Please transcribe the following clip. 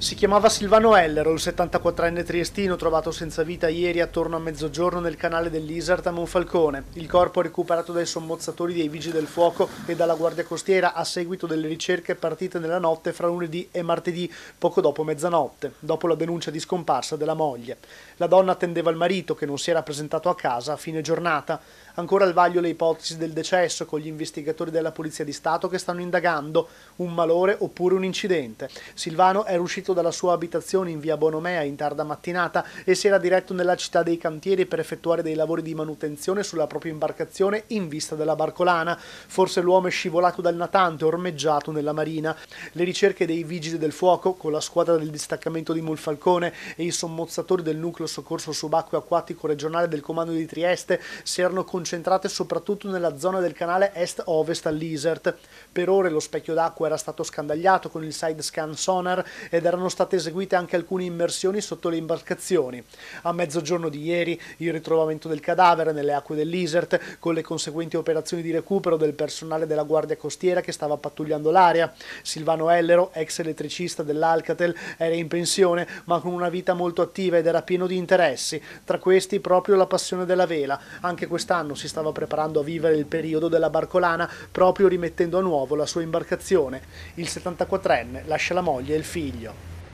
Si chiamava Silvano Ellero, il 74enne triestino trovato senza vita ieri attorno a mezzogiorno nel canale dell'Isart a Monfalcone. Il corpo recuperato dai sommozzatori dei Vigili del Fuoco e dalla Guardia Costiera a seguito delle ricerche partite nella notte fra lunedì e martedì, poco dopo mezzanotte, dopo la denuncia di scomparsa della moglie. La donna attendeva il marito che non si era presentato a casa a fine giornata. Ancora al vaglio le ipotesi del decesso con gli investigatori della Polizia di Stato che stanno indagando un malore oppure un incidente. Silvano è riuscito partito dalla sua abitazione in via Bonomea in tarda mattinata e si era diretto nella città dei cantieri per effettuare dei lavori di manutenzione sulla propria imbarcazione in vista della barcolana. Forse l'uomo è scivolato dal natante, ormeggiato nella marina. Le ricerche dei vigili del fuoco, con la squadra del distaccamento di Mulfalcone e i sommozzatori del nucleo soccorso subacqueo acquatico regionale del comando di Trieste, si erano concentrate soprattutto nella zona del canale est-ovest all'Isert. Per ore lo specchio d'acqua era stato scandagliato con il side scan sonar ed erano erano state eseguite anche alcune immersioni sotto le imbarcazioni. A mezzogiorno di ieri il ritrovamento del cadavere nelle acque dell'Isert, con le conseguenti operazioni di recupero del personale della Guardia Costiera che stava pattugliando l'area. Silvano Ellero, ex elettricista dell'Alcatel, era in pensione ma con una vita molto attiva ed era pieno di interessi, tra questi proprio la passione della vela. Anche quest'anno si stava preparando a vivere il periodo della barcolana proprio rimettendo a nuovo la sua imbarcazione. Il 74enne lascia la moglie e il figlio.